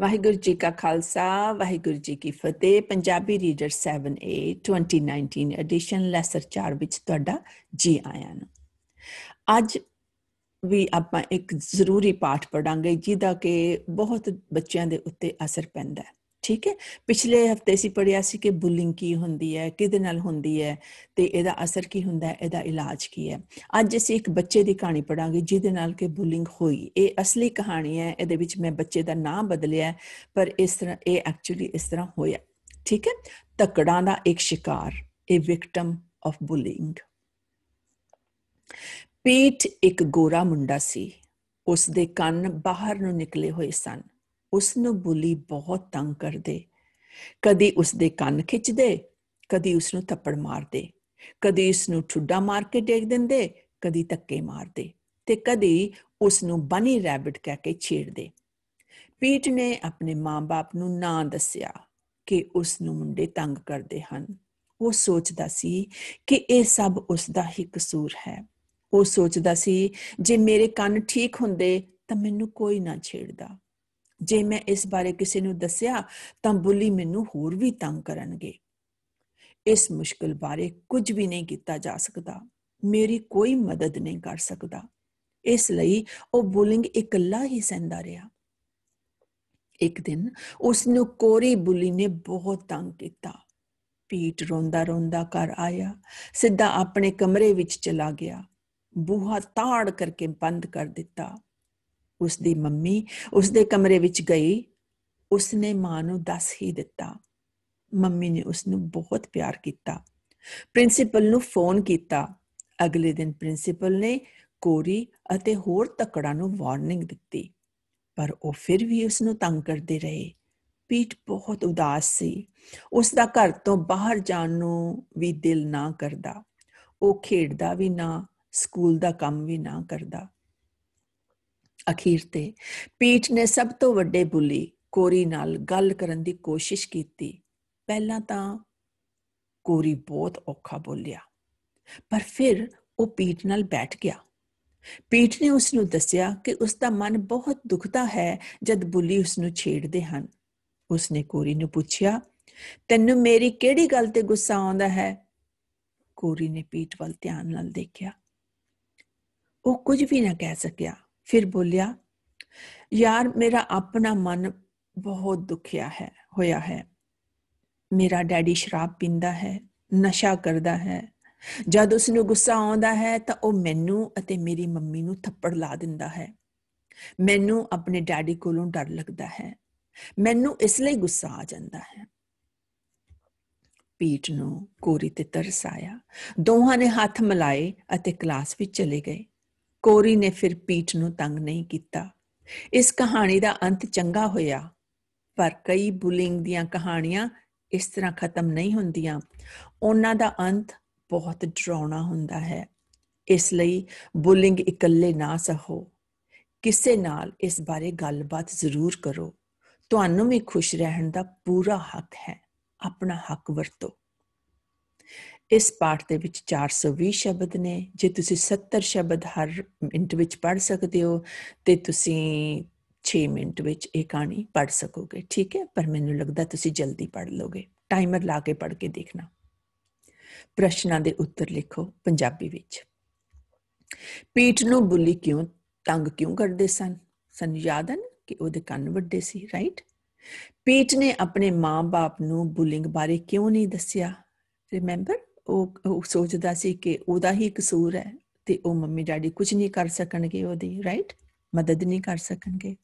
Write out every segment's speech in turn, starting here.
ਵਾਹਿਗੁਰੂ ਜੀ ਕਾ ਖਾਲਸਾ ਵਾਹਿਗੁਰੂ ਜੀ ਕੀ ਫਤਿਹ Punjabi reader 7A 2019 edition lesser 4 ਵਿੱਚ ਤੁਹਾਡਾ ਜੀ ਆਇਆਂ ਨੂੰ ਅੱਜ ਵੀ ਆਪਾਂ ਇੱਕ ਜ਼ਰੂਰੀ ਪਾਠ ਪੜਾਂਗੇ ਜਿਹਦਾ ਕਿ ਬਹੁਤ ਬੱਚਿਆਂ ਦੇ ਉੱਤੇ ਅਸਰ ਪੈਂਦਾ ਹੈ ਠੀਕ ਹੈ ਪਿਛਲੇ ਹਫਤੇ ਸੀ ਪੜਿਆ ਸੀ ਕਿ ਬੁਲਿੰਗ ਕੀ ਹੁੰਦੀ ਹੈ ਕਿਹਦੇ ਨਾਲ ਹੁੰਦੀ ਹੈ ਤੇ ਇਹਦਾ ਅਸਰ ਕੀ ਹੁੰਦਾ ਹੈ ਇਹਦਾ ਇਲਾਜ ਕੀ ਹੈ ਅੱਜ ਅਸੀਂ ਇੱਕ ਬੱਚੇ ਦੀ ਕਹਾਣੀ ਪੜਾਂਗੇ ਜਿਹਦੇ ਨਾਲ ਕਿ ਬੁਲਿੰਗ ਹੋਈ ਇਹ ਅਸਲੀ ਕਹਾਣੀ ਹੈ ਇਹਦੇ ਵਿੱਚ ਮੈਂ ਬੱਚੇ ਦਾ ਨਾਮ ਬਦਲਿਆ ਪਰ ਇਸ ਤਰ੍ਹਾਂ ਇਹ ਐਕਚੁਅਲੀ ਇਸ ਤਰ੍ਹਾਂ ਹੋਇਆ ਠੀਕ ਹੈ ਤਕੜਾਂ ਦਾ ਇੱਕ ਸ਼ਿਕਾਰ ਇਹ ਵਿਕਟਮ ਆਫ ਬੁਲਿੰਗ ਪੀਟ ਇੱਕ ਗੋਰਾ ਮੁੰਡਾ ਸੀ ਉਸ ਦੇ ਕੰਨ ਬਾਹਰ ਨੂੰ ਨਿਕਲੇ ਹੋਏ ਸਨ ਉਸ ਨੂੰ ਬੁਲੀ ਬਹੁਤ ਤੰਗ ਕਰਦੇ ਕਦੀ ਉਸ ਦੇ ਕੰਨ ਖਿੱਚਦੇ ਕਦੀ ਉਸ ਨੂੰ ਥੱਪੜ ਮਾਰਦੇ ਕਦੀ ਉਸ ਨੂੰ ਠੁੱਡਾ ਮਾਰ ਕੇ ਡੇਗ ਦਿੰਦੇ ਕਦੀ ਧੱਕੇ ਮਾਰਦੇ ਤੇ ਕਦੀ ਉਸ ਨੂੰ ਬਨੀ ਰੈਬਿਟ ਕਹਿ ਕੇ ਛੇੜਦੇ ਪੀਟ ਨੇ ਆਪਣੇ ਮਾਂ-ਬਾਪ ਨੂੰ ਨਾ ਦੱਸਿਆ ਕਿ ਉਸ ਨੂੰ ਮੁੰਡੇ ਤੰਗ ਕਰਦੇ ਹਨ ਉਹ ਸੋਚਦਾ ਸੀ ਕਿ ਇਹ ਸਭ ਉਸ ਦਾ ਹੀ ਕਸੂਰ ਹੈ ਉਹ ਸੋਚਦਾ ਸੀ ਜੇ ਮੇਰੇ ਕੰਨ ਠੀਕ ਹੁੰਦੇ ਤਾਂ ਮੈਨੂੰ ਕੋਈ ਨਾ ਛੇੜਦਾ ਜੇ ਮੈਂ ਇਸ ਬਾਰੇ ਕਿਸੇ ਨੂੰ ਦੱਸਿਆ ਤਾਂ ਬੁੱਲੀ ਮੈਨੂੰ ਹੋਰ ਵੀ ਤੰਗ ਕਰਨਗੇ ਇਸ ਮੁਸ਼ਕਲ ਬਾਰੇ ਕੁਝ ਵੀ ਨਹੀਂ ਕੀਤਾ ਜਾ ਸਕਦਾ ਮੇਰੀ ਕੋਈ ਮਦਦ ਨਹੀਂ ਕਰ ਸਕਦਾ ਇਸ ਲਈ ਉਹ ਬੁਲਿੰਗ ਇਕੱਲਾ ਹੀ ਸਹਿੰਦਾ ਰਿਹਾ ਇੱਕ ਦਿਨ ਉਸ ਨੂੰ ਕੋਰੀ ਬੁਲੀ ਨੇ ਬਹੁਤ ਤੰਗ ਕੀਤਾ ਪੀਟ ਰੋਂਦਾ ਰੋਂਦਾ ਘਰ ਆਇਆ ਸਿੱਧਾ ਆਪਣੇ ਕਮਰੇ ਵਿੱਚ ਚਲਾ ਗਿਆ ਬੂਹਾ ਤਾੜ ਕਰਕੇ ਬੰਦ ਕਰ ਦਿੱਤਾ ਉਸ ਦੀ ਮੰਮੀ ਉਸ ਦੇ ਕਮਰੇ ਵਿੱਚ ਗਈ ਉਸ ਨੇ ਮਾਂ ਨੂੰ ਦੱਸ ਹੀ ਦਿੱਤਾ ਮੰਮੀ ਨੇ ਉਸ ਨੂੰ ਬਹੁਤ ਪਿਆਰ ਕੀਤਾ ਪ੍ਰਿੰਸੀਪਲ ਨੂੰ ਫੋਨ ਕੀਤਾ ਅਗਲੇ ਦਿਨ ਪ੍ਰਿੰਸੀਪਲ ਨੇ ਕੋਰੀ ਅਤੇ ਹੋਰ ਤਕੜਾ ਨੂੰ ਵਾਰਨਿੰਗ ਦਿੱਤੀ ਪਰ ਉਹ ਫਿਰ ਵੀ ਉਸ ਨੂੰ ਤੰਗ ਕਰਦੇ ਰਹੇ ਪੀਟ ਬਹੁਤ ਉਦਾਸ ਸੀ ਉਸ ਦਾ ਘਰ ਤੋਂ ਬਾਹਰ ਜਾਣ ਨੂੰ ਵੀ ਦਿਲ ਨਾ ਕਰਦਾ ਉਹ ਖੇਡਦਾ ਵੀ ਨਾ ਸਕੂਲ ਦਾ ਕੰਮ ਵੀ ਨਾ ਕਰਦਾ ਅਖੀਰ ਤੇ ਪੀਟ ਨੇ ਸਭ ਤੋਂ ਵੱਡੇ ਬੁੱਲੀ ਕੋਰੀ ਨਾਲ ਗੱਲ ਕਰਨ ਦੀ ਕੋਸ਼ਿਸ਼ ਕੀਤੀ ਪਹਿਲਾਂ ਤਾਂ ਕੋਰੀ ਬਹੁਤ ਔਖਾ ਬੋਲਿਆ ਪਰ ਫਿਰ ਉਹ ਪੀਟ ਨਾਲ ਬੈਠ ਗਿਆ ਪੀਟ ਨੇ ਉਸ ਨੂੰ ਦੱਸਿਆ ਕਿ ਉਸ ਦਾ ਮਨ ਬਹੁਤ ਦੁਖਦਾ ਹੈ ਜਦ ਬੁੱਲੀ ਉਸ ਨੂੰ ਛੇੜਦੇ ਹਨ ਉਸ ਨੇ ਕੋਰੀ ਨੂੰ ਪੁੱਛਿਆ ਤੈਨੂੰ ਮੇਰੀ ਕਿਹੜੀ ਗੱਲ ਤੇ ਗੁੱਸਾ ਆਉਂਦਾ ਹੈ ਕੋਰੀ ਨੇ ਪੀਟ ਵੱਲ ਧਿਆਨ ਨਾਲ ਦੇਖਿਆ ਉਹ ਕੁਝ ਵੀ ਨਾ ਕਹਿ ਸਕਿਆ ਫਿਰ ਬੋਲਿਆ ਯਾਰ ਮੇਰਾ ਆਪਣਾ ਮਨ ਬਹੁਤ ਦੁਖਿਆ ਹੈ ਹੋਇਆ ਹੈ ਮੇਰਾ ਡੈਡੀ ਸ਼ਰਾਬ ਪੀਂਦਾ ਹੈ ਨਸ਼ਾ ਕਰਦਾ ਹੈ ਜਦ ਉਸ ਨੂੰ ਗੁੱਸਾ ਆਉਂਦਾ ਹੈ ਤਾਂ ਉਹ ਮੈਨੂੰ ਅਤੇ ਮੇਰੀ ਮੰਮੀ ਨੂੰ ਥੱਪੜ ਲਾ ਦਿੰਦਾ ਹੈ ਮੈਨੂੰ ਆਪਣੇ ਡੈਡੀ ਕੋਲੋਂ ਡਰ ਲੱਗਦਾ ਹੈ ਮੈਨੂੰ ਇਸ ਲਈ ਗੁੱਸਾ ਆ ਜਾਂਦਾ ਹੈ ਪੀਟ ਨੂੰ ਕੋਰੀ ਤੇ ਤਰਸ ਆਇਆ ਦੋਹਾਂ ਨੇ ਹੱਥ ਮਿਲਾਏ ਅਤੇ ਕਲਾਸ ਵਿੱਚ ਚਲੇ ਗਏ ਕੋਰੀ ਨੇ ਫਿਰ ਪੀਠ ਨੂੰ ਤੰਗ ਨਹੀਂ ਕੀਤਾ ਇਸ ਕਹਾਣੀ ਦਾ ਅੰਤ ਚੰਗਾ ਹੋਇਆ ਪਰ ਕਈ ਬੁਲਿੰਗ ਦੀਆਂ ਕਹਾਣੀਆਂ ਇਸ ਤਰ੍ਹਾਂ ਖਤਮ ਨਹੀਂ ਹੁੰਦੀਆਂ ਉਹਨਾਂ ਦਾ ਅੰਤ ਬਹੁਤ ਡਰਾਉਣਾ ਹੁੰਦਾ ਹੈ ਇਸ ਲਈ ਬੁਲਿੰਗ ਇਕੱਲੇ ਨਾ ਸਹੋ ਕਿਸੇ ਨਾਲ ਇਸ ਬਾਰੇ ਗੱਲਬਾਤ ਜ਼ਰੂਰ ਕਰੋ ਤੁਹਾਨੂੰ ਵੀ ਖੁਸ਼ ਰਹਿਣ ਦਾ ਪੂਰਾ ਹੱਕ ਹੈ ਆਪਣਾ ਹੱਕ ਵਰਤੋ ਇਸ ਪਾਠ ਦੇ ਵਿੱਚ 420 ਸ਼ਬਦ ਨੇ ਜੇ ਤੁਸੀਂ 70 ਸ਼ਬਦ ਹਰ ਮਿੰਟ ਵਿੱਚ ਪੜ ਸਕਦੇ ਹੋ ਤੇ ਤੁਸੀਂ 6 ਮਿੰਟ ਵਿੱਚ ਇਹ ਕਹਾਣੀ ਪੜ ਸਕੋਗੇ ਠੀਕ ਹੈ ਪਰ ਮੈਨੂੰ ਲੱਗਦਾ ਤੁਸੀਂ ਜਲਦੀ ਪੜ ਲੋਗੇ ਟਾਈਮਰ ਲਾ ਕੇ ਪੜ ਕੇ ਦੇਖਣਾ ਪ੍ਰਸ਼ਨਾਂ ਦੇ ਉੱਤਰ ਲਿਖੋ ਪੰਜਾਬੀ ਵਿੱਚ ਪੀਟ ਨੂੰ ਬੁੱਲੀ ਕਿਉਂ ਤੰਗ ਕਿਉਂ ਕਰਦੇ ਸਨ ਸਨ ਯਾਦਨ ਕਿ ਉਹਦੇ ਕੰਨ ਵੱਡੇ ਸੀ ਰਾਈਟ ਪੀਟ ਨੇ ਆਪਣੇ ਮਾਂ-ਬਾਪ ਨੂੰ ਬੁਲਿੰਗ ਬਾਰੇ ਕਿਉਂ ਨਹੀਂ ਦੱਸਿਆ ਰਿਮੈਂਬਰ ਉਹ ਉਹ ਸੋਚਦਾ ਸੀ ਕਿ ਉਹਦਾ ਹੀ ਕਸੂਰ ਹੈ ਤੇ ਉਹ ਮੰਮੀ ਡੈਡੀ ਕੁਝ ਨਹੀਂ ਕਰ ਸਕਣਗੇ ਉਹਦੀ ਰਾਈਟ ਮਦਦ ਨਹੀਂ ਕਰ ਸਕਣਗੇ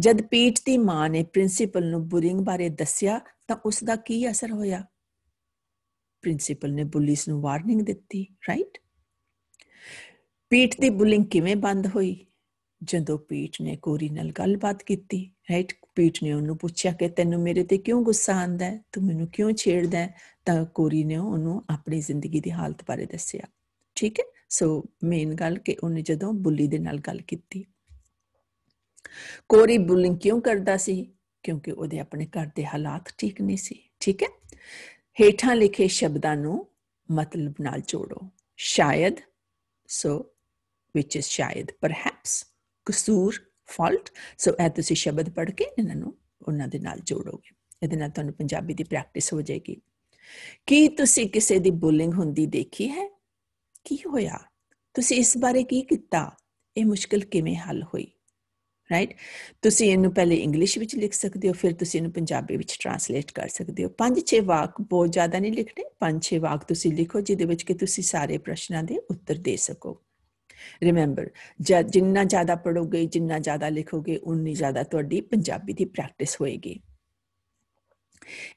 ਜਦ ਪੀਟ ਦੀ ਮਾਂ ਨੇ ਪ੍ਰਿੰਸੀਪਲ ਨੂੰ ਬੁਲਿੰਗ ਬਾਰੇ ਦੱਸਿਆ ਤਾਂ ਉਸ ਦਾ ਕੀ ਅਸਰ ਹੋਇਆ ਪ੍ਰਿੰਸੀਪਲ ਨੇ ਬੁਲੀਸ ਨੂੰ ਵਾਰਨਿੰਗ ਦਿੱਤੀ ਰਾਈਟ ਪੀਟ ਦੀ ਬੁਲਿੰਗ ਕਿਵੇਂ ਬੰਦ ਹੋਈ ਜਦੋਂ ਪੀਟ ਨੇ ਕੋਰੀ ਨਾਲ ਗੱਲਬਾਤ ਕੀਤੀ ਰਾਈਟ ਪੀਟ ਨੇ ਉਹਨੂੰ ਪੁੱਛਿਆ ਕਿ ਤੈਨੂੰ ਮੇਰੇ ਤੇ ਕਿਉਂ ਗੁੱਸਾ ਆਂਦਾ ਹੈ ਤੂੰ ਮੈਨੂੰ ਕਿਉਂ ਛੇੜਦਾ ਹੈ ਤਾਂ ਕੋਰੀ ਨੇ ਉਹਨੂੰ ਆਪਣੀ ਜ਼ਿੰਦਗੀ ਦੀ ਹਾਲਤ ਬਾਰੇ ਦੱਸਿਆ ਠੀਕ ਹੈ ਸੋ ਮੇਨ ਗੱਲ ਕਿ ਉਹਨੇ ਜਦੋਂ ਬੁੱਲੀ ਦੇ ਨਾਲ ਗੱਲ ਕੀਤੀ ਕੋਰੀ ਬੁਲਿੰਗ ਕਿਉਂ ਕਰਦਾ ਸੀ ਕਿਉਂਕਿ ਉਹਦੇ ਆਪਣੇ ਘਰ ਦੇ ਹਾਲਾਤ ਠੀਕ ਨਹੀਂ ਸੀ ਠੀਕ ਹੈ ਹੇਠਾਂ ਲਿਖੇ ਸ਼ਬਦਾਂ ਨੂੰ ਮਤਲਬ ਨਾਲ ਜੋੜੋ ਸ਼ਾਇਦ so which is shayad perhaps ਕਸੂਰ ਫਾਲਟ ਸੋ ਐ ਦਿਸ ਸ਼ਬਦ ਪੜ ਕੇ ਇਹਨਾਂ ਨੂੰ ਉਹਨਾਂ ਦੇ ਨਾਲ ਜੋੜੋਗੇ ਇਹਦੇ ਨਾਲ ਤੁਹਾਨੂੰ ਪੰਜਾਬੀ ਦੀ ਪ੍ਰੈਕਟਿਸ ਹੋ ਜਾਏਗੀ ਕੀ ਤੁਸੀਂ ਕਿਸੇ ਦੀ ਬੁਲਿੰਗ ਹੁੰਦੀ ਦੇਖੀ ਹੈ ਕੀ ਹੋਇਆ ਤੁਸੀਂ ਇਸ ਬਾਰੇ ਕੀ ਕੀਤਾ ਇਹ ਮੁਸ਼ਕਲ ਕਿਵੇਂ ਹੱਲ ਹੋਈ ਰਾਈਟ ਤੁਸੀਂ ਇਹਨੂੰ ਪਹਿਲੇ ਇੰਗਲਿਸ਼ ਵਿੱਚ ਲਿਖ ਸਕਦੇ ਹੋ ਫਿਰ ਤੁਸੀਂ ਇਹਨੂੰ ਪੰਜਾਬੀ ਵਿੱਚ ਟ੍ਰਾਂਸਲੇਟ ਕਰ ਸਕਦੇ ਹੋ ਪੰਜ ਛੇ ਵਾਕ ਬਹੁਤ ਜ਼ਿਆਦਾ ਨਹੀਂ ਲਿਖਣੇ ਪੰਜ ਛੇ ਵਾਕ ਤੁਸੀਂ ਲਿਖੋ ਜਿਹਦੇ ਵਿੱਚ ਕਿ ਤੁਸੀਂ ਸਾਰੇ ਪ੍ਰਸ਼ਨਾਂ ਦੇ ਉੱਤਰ ਦੇ ਸਕੋ ਰਿਮੈਂਬਰ ਜਿੰਨਾ ਜ਼ਿਆਦਾ ਪੜੋਗੇ ਜਿੰਨਾ ਜ਼ਿਆਦਾ ਲਿਖੋਗੇ ਉਨੀ ਜ਼ਿਆਦਾ ਤੁਹਾਡੀ ਪੰਜਾਬੀ ਦੀ ਪ੍ਰੈਕਟਿਸ ਹੋਏਗੀ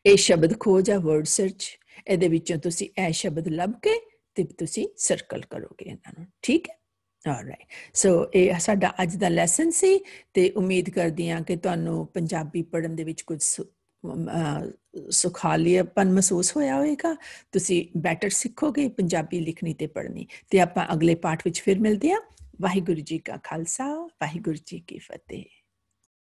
ਇਹ ਸ਼ਬਦ ਖੋਜ ਆ ਵਰਡ ਸਰਚ ਇਹਦੇ ਵਿੱਚੋਂ ਤੁਸੀਂ ਇਹ ਸ਼ਬਦ ਲੱਭ ਕੇ ਤੇ ਤੁਸੀਂ ਸਰਕਲ ਕਰੋਗੇ ਇਹਨਾਂ ਨੂੰ ਠੀਕ ਹੈ ਆਲਰਾਈਟ ਸੋ ਇਹ ਸਾਡਾ ਅੱਜ ਦਾ ਲੈਸਨ ਸੀ ਤੇ ਉਮੀਦ ਕਰਦੀ ਹਾਂ ਕਿ ਤੁਹਾਨੂੰ ਪੰਜਾਬੀ ਪੜਨ ਦੇ ਵਿੱਚ ਕੁਝ ਪਨ ਮਹਿਸੂਸ ਹੋਇਆ ਹੋਵੇਗਾ ਤੁਸੀਂ ਬੈਟਰ ਸਿੱਖੋਗੇ ਪੰਜਾਬੀ ਲਿਖਣੀ ਤੇ ਪੜ੍ਹਨੀ ਤੇ ਆਪਾਂ ਅਗਲੇ ਪਾਠ ਵਿੱਚ ਫਿਰ ਮਿਲਦੇ ਆ ਵਾਹਿਗੁਰੂ ਜੀ ਕਾ ਖਾਲਸਾ ਵਾਹਿਗੁਰੂ ਜੀ ਕੀ ਫਤਿਹ